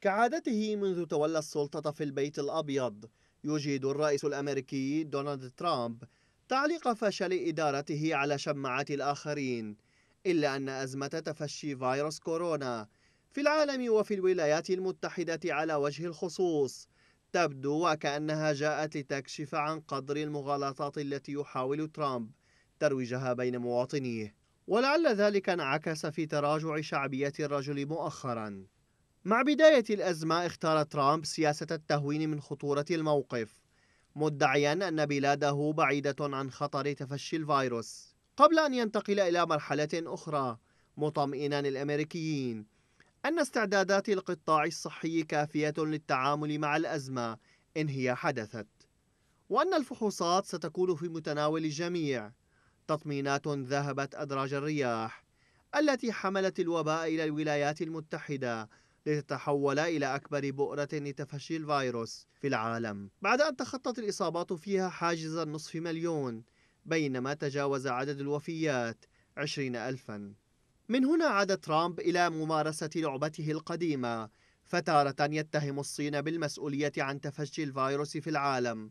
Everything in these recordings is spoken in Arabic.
كعادته منذ تولى السلطة في البيت الأبيض يجيد الرئيس الأمريكي دونالد ترامب تعليق فشل إدارته على شماعات الآخرين إلا أن أزمة تفشي فيروس كورونا في العالم وفي الولايات المتحدة على وجه الخصوص تبدو وكأنها جاءت لتكشف عن قدر المغالطات التي يحاول ترامب ترويجها بين مواطنيه ولعل ذلك انعكس في تراجع شعبية الرجل مؤخراً مع بداية الأزمة اختار ترامب سياسة التهوين من خطورة الموقف مدعيا أن بلاده بعيدة عن خطر تفشي الفيروس قبل أن ينتقل إلى مرحلة أخرى مطمئنا الأمريكيين أن استعدادات القطاع الصحي كافية للتعامل مع الأزمة إن هي حدثت وأن الفحوصات ستكون في متناول الجميع تطمينات ذهبت أدراج الرياح التي حملت الوباء إلى الولايات المتحدة لتتحول إلى أكبر بؤرة لتفشي الفيروس في العالم بعد أن تخطت الإصابات فيها حاجز النصف مليون بينما تجاوز عدد الوفيات 20 ألفا من هنا عاد ترامب إلى ممارسة لعبته القديمة فتارة يتهم الصين بالمسؤولية عن تفشي الفيروس في العالم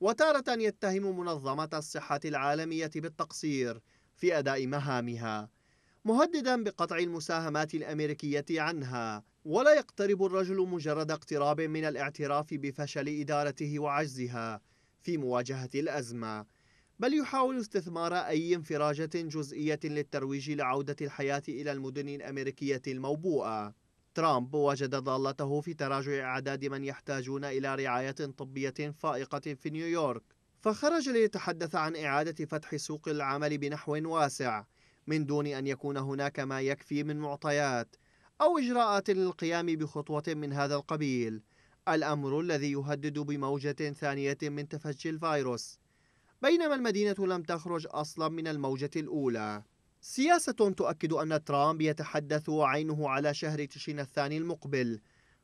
وتارة يتهم منظمة الصحة العالمية بالتقصير في أداء مهامها مهددا بقطع المساهمات الأمريكية عنها ولا يقترب الرجل مجرد اقتراب من الاعتراف بفشل إدارته وعجزها في مواجهة الأزمة بل يحاول استثمار أي انفراجة جزئية للترويج لعودة الحياة إلى المدن الأمريكية الموبوءة ترامب وجد ضالته في تراجع أعداد من يحتاجون إلى رعاية طبية فائقة في نيويورك فخرج ليتحدث عن إعادة فتح سوق العمل بنحو واسع من دون أن يكون هناك ما يكفي من معطيات أو إجراءات للقيام بخطوة من هذا القبيل الأمر الذي يهدد بموجة ثانية من تفشي الفيروس بينما المدينة لم تخرج أصلا من الموجة الأولى سياسة تؤكد أن ترامب يتحدث عينه على شهر تشرين الثاني المقبل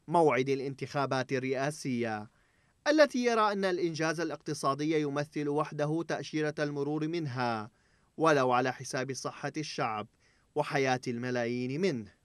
موعد الانتخابات الرئاسية التي يرى أن الإنجاز الاقتصادي يمثل وحده تأشيرة المرور منها ولو على حساب صحة الشعب وحياة الملايين منه